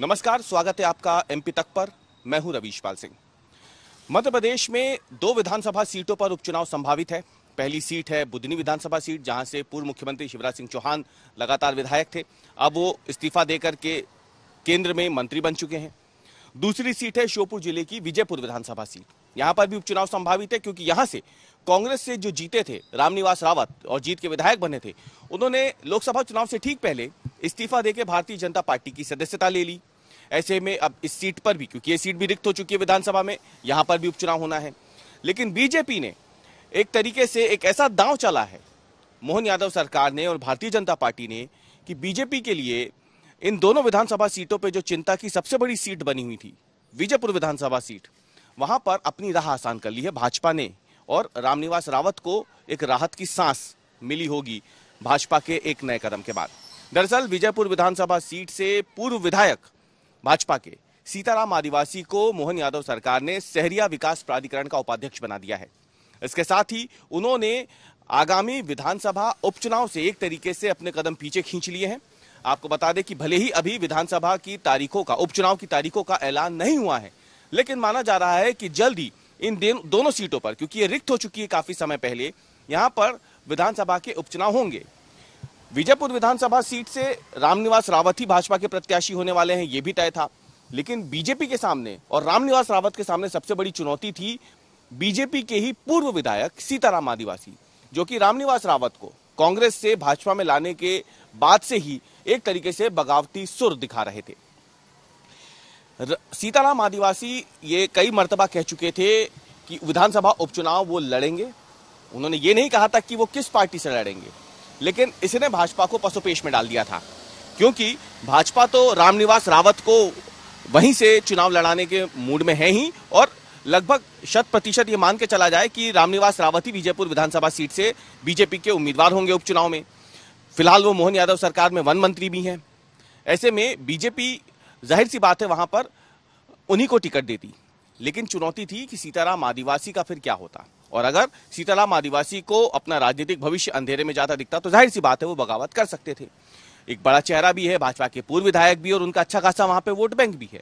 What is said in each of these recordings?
नमस्कार स्वागत है आपका एमपी तक पर मैं हूं पाल सिंह मध्य प्रदेश में दो विधानसभा सीटों पर उपचुनाव संभावित है पहली सीट है बुधनी विधानसभा सीट जहां से पूर्व मुख्यमंत्री शिवराज सिंह चौहान लगातार विधायक थे अब वो इस्तीफा देकर के केंद्र में मंत्री बन चुके हैं दूसरी सीट है श्योपुर जिले की विजयपुर विधानसभा सीट यहां पर भी उपचुनाव संभावित है क्योंकि यहां से कांग्रेस से जो जीते थे रामनिवास रावत और जीत के विधायक बने थे उन्होंने लोकसभा चुनाव से ठीक पहले इस्तीफा देके भारतीय जनता पार्टी की सदस्यता ले ली ऐसे में अब इस सीट पर भी क्योंकि ये सीट भी रिक्त हो चुकी है विधानसभा में यहाँ पर भी उपचुनाव होना है लेकिन बीजेपी ने एक तरीके से एक ऐसा दांव चला है मोहन यादव सरकार ने और भारतीय जनता पार्टी ने कि बीजेपी के लिए इन दोनों विधानसभा सीटों पर जो चिंता की सबसे बड़ी सीट बनी हुई थी विजयपुर विधानसभा सीट वहां पर अपनी राह आसान कर ली है भाजपा ने और रामनिवास रावत को एक राहत की सांस मिली होगी भाजपा के एक नए कदम के बाद दरअसल विजयपुर विधानसभा सीट से पूर्व विधायक भाजपा के सीताराम आदिवासी को मोहन यादव सरकार ने सहरिया विकास प्राधिकरण का उपाध्यक्ष बना दिया है इसके साथ ही उन्होंने आगामी विधानसभा उपचुनाव से एक तरीके से अपने कदम पीछे खींच लिए हैं आपको बता दें कि भले ही अभी विधानसभा की तारीखों का उपचुनाव की तारीखों का ऐलान नहीं हुआ है लेकिन माना जा रहा है कि जल्द ही इन दोनों सीटों पर क्योंकि ये रिक्त हो चुकी है काफी समय पहले यहाँ पर विधानसभा के उपचुनाव होंगे विजयपुर विधानसभा सीट से रामनिवास रावत ही भाजपा के प्रत्याशी होने वाले हैं ये भी तय था लेकिन बीजेपी के सामने और रामनिवास रावत के सामने सबसे बड़ी चुनौती थी बीजेपी के ही पूर्व विधायक सीताराम आदिवासी जो कि रामनिवास रावत को कांग्रेस से भाजपा में लाने के बाद से ही एक तरीके से बगावती सुर दिखा रहे थे सीताराम आदिवासी ये कई मरतबा कह चुके थे कि विधानसभा उपचुनाव वो लड़ेंगे उन्होंने ये नहीं कहा था कि वो किस पार्टी से लड़ेंगे लेकिन इसने भाजपा को पसोपेश में डाल दिया था क्योंकि भाजपा तो रामनिवास रावत को वहीं से चुनाव लड़ाने के मूड में है ही और लगभग शत प्रतिशत ये मान के चला जाए कि रामनिवास रावत ही विजयपुर विधानसभा सीट से बीजेपी के उम्मीदवार होंगे उपचुनाव में फिलहाल वो मोहन यादव सरकार में वन मंत्री भी हैं ऐसे में बीजेपी जाहिर सी बात है वहाँ पर उन्हीं को टिकट देती लेकिन चुनौती थी कि सीताराम आदिवासी का फिर क्या होता और अगर सीताराम आदिवासी को अपना राजनीतिक भविष्य अंधेरे में जाता दिखता तो जाहिर सी बात है वो बगावत कर सकते थे एक बड़ा चेहरा भी है भाजपा के पूर्व विधायक भी और उनका अच्छा खासा वहां पे वोट बैंक भी है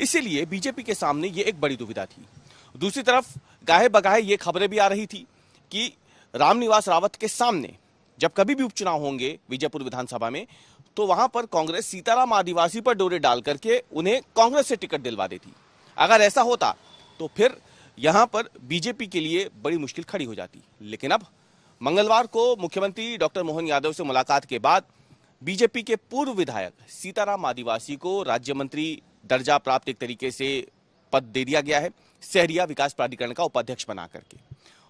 इसीलिए बीजेपी के सामने ये एक बड़ी दुविधा थी दूसरी तरफ गाहे बगाहे ये खबरें भी आ रही थी कि रामनिवास रावत के सामने जब कभी भी उपचुनाव होंगे विजयपुर विधानसभा में तो वहां पर कांग्रेस सीताराम आदिवासी पर डोरे डाल करके उन्हें कांग्रेस से टिकट दिलवा देती अगर ऐसा होता तो फिर यहां पर बीजेपी के लिए बड़ी मुश्किल खड़ी हो जाती लेकिन अब मंगलवार को मुख्यमंत्री डॉक्टर मोहन यादव से मुलाकात के बाद बीजेपी के पूर्व विधायक सीताराम आदिवासी को राज्य मंत्री दर्जा प्राप्त एक तरीके से पद दे दिया गया है शहरिया विकास प्राधिकरण का उपाध्यक्ष बना करके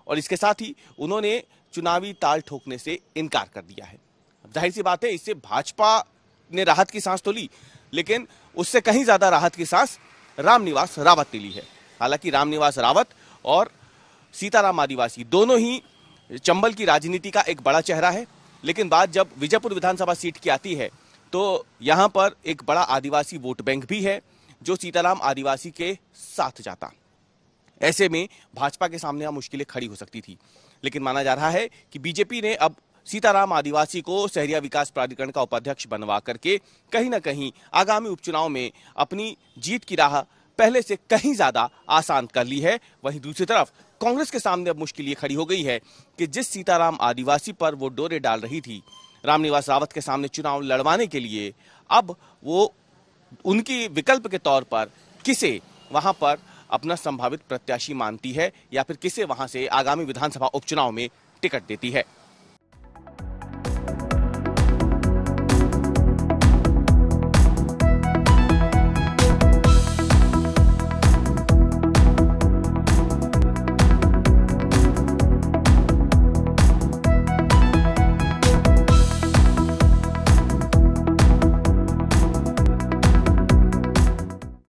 और इसके साथ ही उन्होंने चुनावी ताल ठोकने से इनकार कर दिया है जाहिर सी बात है इससे भाजपा ने राहत की सांस तो ली लेकिन उससे कहीं ज्यादा राहत की सांस रामनिवास रावत ने ली है हालांकि रामनिवास रावत और सीताराम आदिवासी दोनों ही चंबल की राजनीति का एक बड़ा चेहरा है लेकिन बात जब विजयपुर विधानसभा सीट की आती है तो यहाँ पर एक बड़ा आदिवासी वोट बैंक भी है जो सीताराम आदिवासी के साथ जाता ऐसे में भाजपा के सामने यहाँ मुश्किलें खड़ी हो सकती थी लेकिन माना जा रहा है कि बीजेपी ने अब सीताराम आदिवासी को शहरिया विकास प्राधिकरण का उपाध्यक्ष बनवा करके कहीं ना कहीं आगामी उपचुनाव में अपनी जीत की राह पहले से कहीं ज्यादा आसान कर ली है वहीं दूसरी तरफ कांग्रेस के सामने अब मुश्किल ये खड़ी हो गई है कि जिस सीताराम आदिवासी पर वो डोरे डाल रही थी रामनिवास रावत के सामने चुनाव लड़वाने के लिए अब वो उनकी विकल्प के तौर पर किसे वहां पर अपना संभावित प्रत्याशी मानती है या फिर किसे वहां से आगामी विधानसभा उपचुनाव में टिकट देती है